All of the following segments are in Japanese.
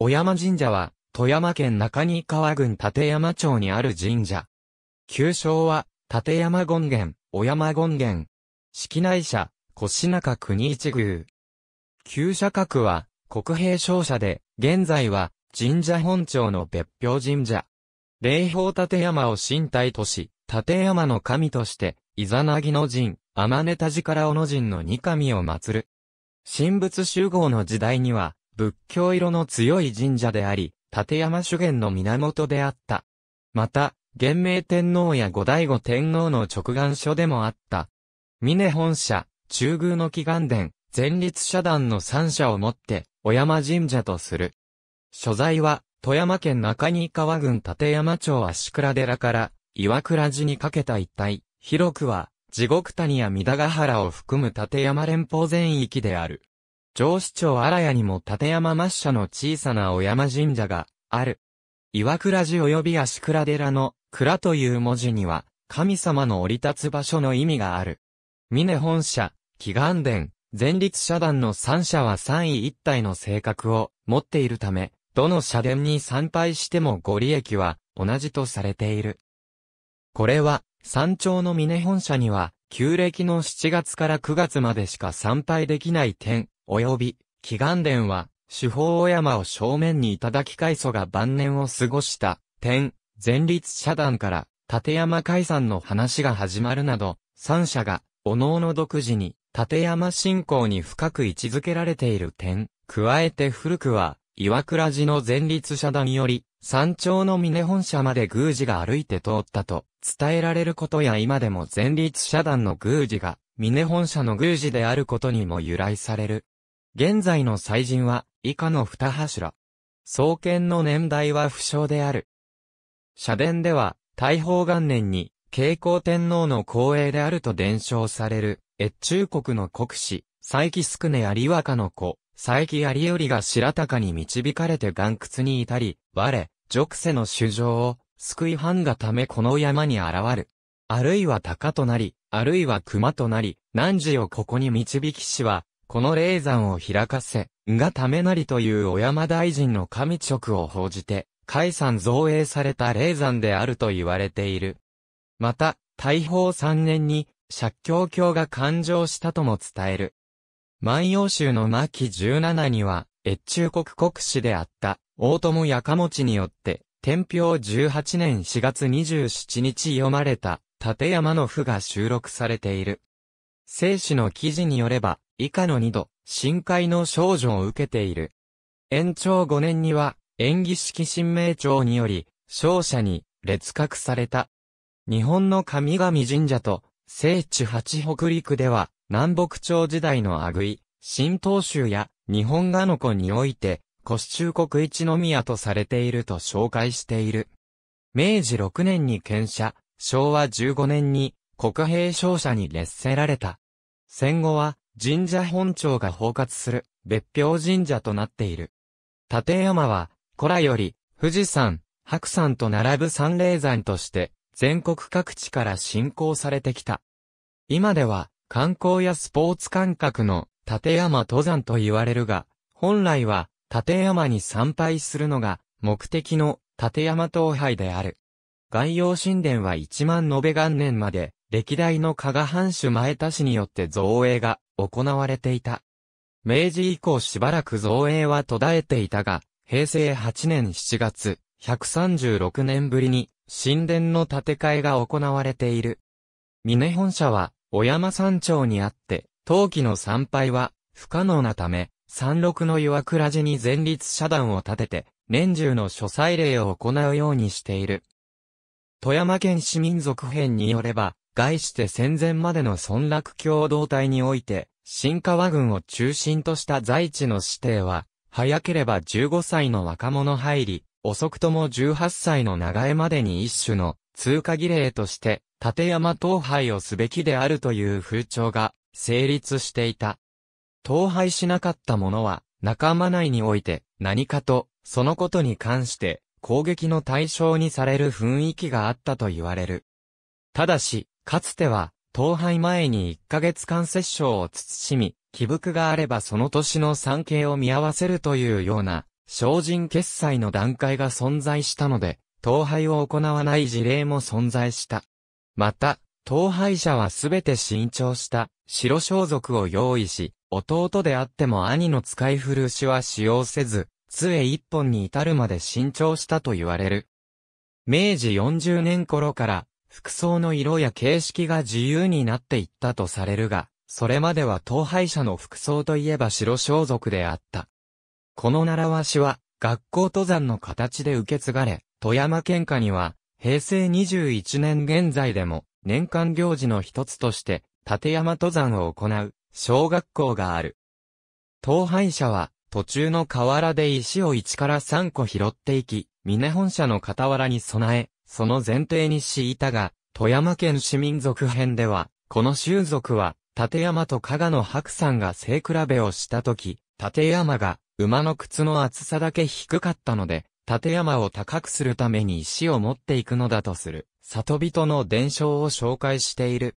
小山神社は、富山県中新川郡立山町にある神社。旧称は、立山権現、小山権現。式内社、越中国一宮。旧社格は、国平商社で、現在は、神社本庁の別表神社。霊宝立山を身体とし、立山の神として、イザナギの神、天ネタ寺から小野神の二神を祀る。神仏集合の時代には、仏教色の強い神社であり、立山修元の源であった。また、元明天皇や後醍醐天皇の直眼書でもあった。峰本社、中宮の祈願殿、前立社団の三社をもって、小山神社とする。所在は、富山県中新川郡立山町足倉寺から、岩倉寺にかけた一帯、広くは、地獄谷や三田ヶ原を含む立山連邦全域である。上市町荒谷にも立山抹社の小さなお山神社がある。岩倉寺及び足倉寺の倉という文字には、神様の降り立つ場所の意味がある。峰本社、祈願殿、前立社団の三社は三位一体の性格を持っているため、どの社殿に参拝してもご利益は同じとされている。これは、山頂の峰本社には、旧暦の7月から9月までしか参拝できない点及び、祈願殿は、主法小山を正面にいただき開祖が晩年を過ごした点、前立社団から、立山解散の話が始まるなど、三者が、おのおの独自に、立山信仰に深く位置づけられている点、加えて古くは、岩倉寺の前立社団より、山頂の峰本社まで宮司が歩いて通ったと伝えられることや今でも前立社団の宮司が峰本社の宮司であることにも由来される。現在の祭神は以下の二柱。創建の年代は不詳である。社殿では、大宝元年に、慶光天皇の光栄であると伝承される、越中国の国士、佐伯宿根有若の子、佐伯有頼が白鷹に導かれて岩窟に至り、我、俗世の主情を、救い藩がためこの山に現る。あるいは鷹となり、あるいは熊となり、汝をここに導きしは、この霊山を開かせ、がためなりという小山大臣の神職を報じて、解散造営された霊山であると言われている。また、大宝三年に、借境教が誕生したとも伝える。万葉集の末期十七には、越中国国史であった、大友やかもちによって、天平十八年四月二十七日読まれた、立山の譜が収録されている。聖史の記事によれば、以下の2度、深海の少状を受けている。延長5年には、演技式新名帳により、勝者に列格された。日本の神々神社と、聖地八北陸では、南北朝時代のあぐい、新東州や日本画の子において、古市中国一宮とされていると紹介している。明治6年に県社、昭和15年に国兵勝者に列せられた。戦後は神社本庁が包括する別表神社となっている。立山は、古来より、富士山、白山と並ぶ三霊山として、全国各地から信仰されてきた。今では、観光やスポーツ感覚の立山登山と言われるが、本来は、立山に参拝するのが、目的の立山東拝である。外洋神殿は1万延べ元年まで、歴代の加賀藩主前田氏によって造営が行われていた。明治以降しばらく造営は途絶えていたが、平成8年7月、136年ぶりに神殿の建て替えが行われている。峰本社は、小山山頂にあって、陶器の参拝は不可能なため、山麓の岩倉寺に前立社団を立てて、年中の書祭礼を行うようにしている。富山県市民族編によれば、概して戦前までの村落共同体において、新川軍を中心とした在地の指定は、早ければ15歳の若者入り、遅くとも18歳の長江までに一種の通過儀礼として、立山東廃をすべきであるという風潮が成立していた。東廃しなかった者は、仲間内において何かと、そのことに関して攻撃の対象にされる雰囲気があったと言われる。ただし、かつては、東廃前に1ヶ月間殺生を慎み、起伏があればその年の産経を見合わせるというような、精進決済の段階が存在したので、東廃を行わない事例も存在した。また、東廃者はすべて新調した白装束を用意し、弟であっても兄の使い古しは使用せず、杖一本に至るまで新調したと言われる。明治40年頃から服装の色や形式が自由になっていったとされるが、それまでは当廃者の服装といえば白装束であった。この習わしは、学校登山の形で受け継がれ、富山県下には、平成21年現在でも、年間行事の一つとして、立山登山を行う、小学校がある。当廃者は、途中の河原で石を1から3個拾っていき、峰本社の傍らに備え、その前提に敷いたが、富山県市民族編では、この習族は、立山と加賀の白山が背比べをしたとき、立山が馬の靴の厚さだけ低かったので、立山を高くするために石を持っていくのだとする、里人の伝承を紹介している。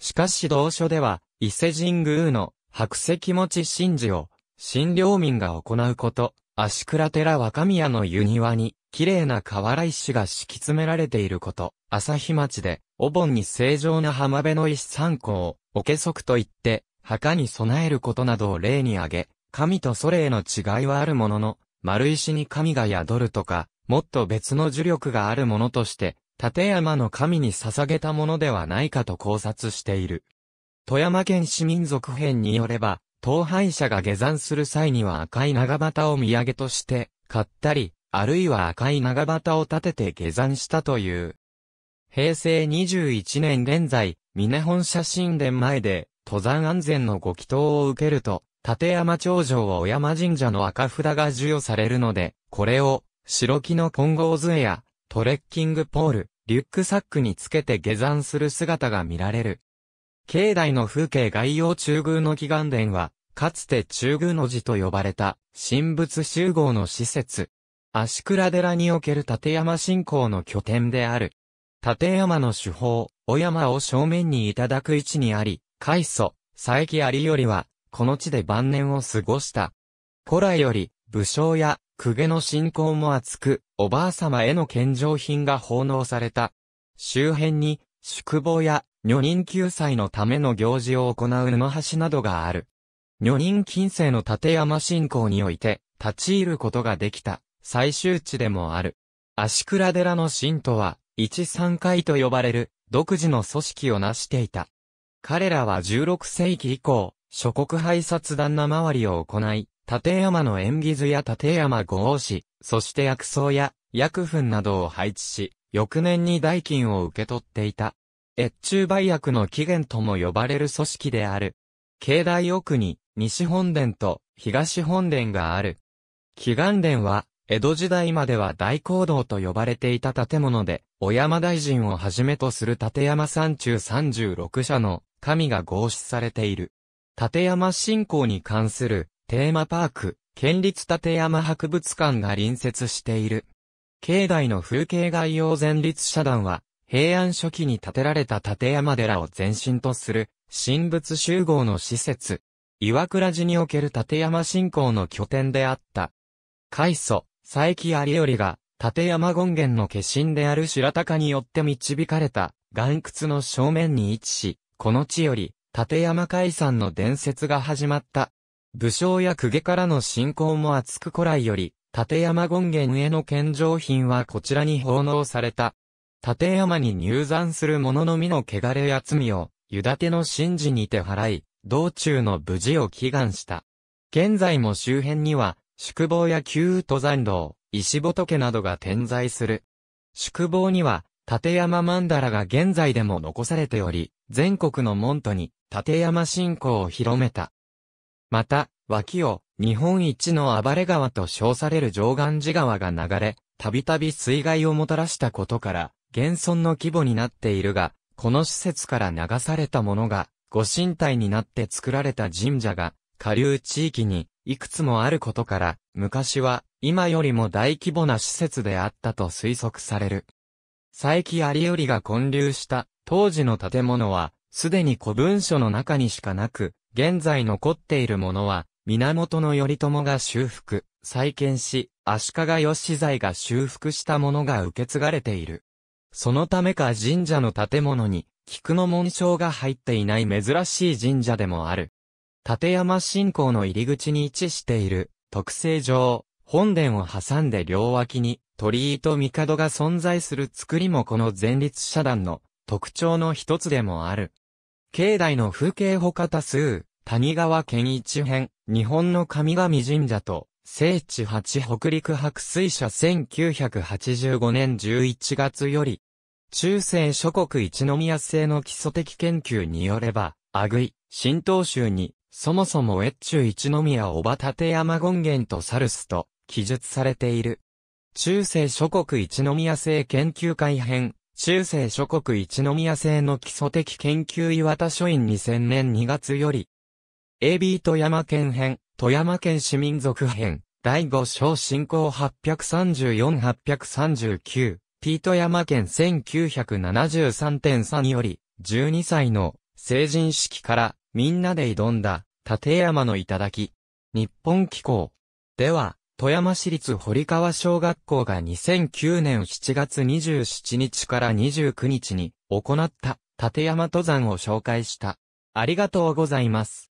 しかし同書では、伊勢神宮の白石持ち神事を、新領民が行うこと、足倉寺若宮の湯庭に、綺麗な河原石が敷き詰められていること、朝日町で、お盆に正常な浜辺の石参個を、おけそくと言って、墓に備えることなどを例に挙げ、神とれへの違いはあるものの、丸石に神が宿るとか、もっと別の呪力があるものとして、立山の神に捧げたものではないかと考察している。富山県市民族編によれば、当廃者が下山する際には赤い長旗を土産として、買ったり、あるいは赤い長旗を立てて下山したという。平成21年現在、峰本写真殿前で、登山安全のご祈祷を受けると、立山頂上を小山神社の赤札が授与されるので、これを、白木の混合杖や、トレッキングポール、リュックサックにつけて下山する姿が見られる。境内の風景概要中宮の祈願殿は、かつて中宮の寺と呼ばれた、神仏集合の施設。足倉寺における立山信仰の拠点である。立山の主法、お山を正面にいただく位置にあり、開祖、佐伯有りは、この地で晩年を過ごした。古来より、武将や、公家の信仰も厚く、おばあ様への献上品が奉納された。周辺に、宿坊や、女人救済のための行事を行う布橋などがある。女人近世の立山信仰において、立ち入ることができた。最終地でもある。足倉寺の信徒は、一三会と呼ばれる、独自の組織を成していた。彼らは16世紀以降、諸国配札旦那回りを行い、立山の縁起図や立山五王子、そして薬草や薬粉などを配置し、翌年に代金を受け取っていた。越中売薬の起源とも呼ばれる組織である。境内奥に西本殿と東本殿がある。祈願殿は江戸時代までは大講堂と呼ばれていた建物で、小山大臣をはじめとする立山山中36社の神が合祀されている。立山信仰に関するテーマパーク、県立立山博物館が隣接している。境内の風景概要前立社団は、平安初期に建てられた立山寺を前身とする、神仏集合の施設。岩倉寺における立山信仰の拠点であった。開祖、佐伯有頼が、立山権現の化身である白鷹によって導かれた、岩窟の正面に位置し、この地より、立山海山の伝説が始まった。武将や公家からの信仰も厚く古来より、立山権現への献上品はこちらに奉納された。立山に入山する者の身の汚れや罪を、湯立の神事にて払い、道中の無事を祈願した。現在も周辺には、宿坊や旧登山道、石仏などが点在する。宿坊には、立山曼荼羅が現在でも残されており、全国の門徒に立山信仰を広めた。また、脇を日本一の暴れ川と称される上岸寺川が流れ、たびたび水害をもたらしたことから、現存の規模になっているが、この施設から流されたものが、ご神体になって作られた神社が、下流地域にいくつもあることから、昔は今よりも大規模な施設であったと推測される。佐伯有頼が建立した当時の建物は、すでに古文書の中にしかなく、現在残っているものは、源頼朝が修復、再建し、足利義材が修復したものが受け継がれている。そのためか神社の建物に、菊の紋章が入っていない珍しい神社でもある。立山信仰の入り口に位置している、特性上、本殿を挟んで両脇に、鳥居と帝が存在する作りもこの前立社団の特徴の一つでもある。境内の風景ほか多数、谷川県一編、日本の神々神社と、聖地八北陸白水社1985年11月より、中世諸国一宮製の基礎的研究によれば、あぐい、新東州に、そもそも越中一宮小畑山権現とサルスと記述されている。中世諸国一宮制研究会編、中世諸国一宮制の基礎的研究岩田書院2000年2月より、AB 富山県編、富山県市民族編、第5章進行834-839、P 富山県1973.3より、12歳の成人式からみんなで挑んだ、立山の頂。日本機構。では、富山市立堀川小学校が2009年7月27日から29日に行った立山登山を紹介した。ありがとうございます。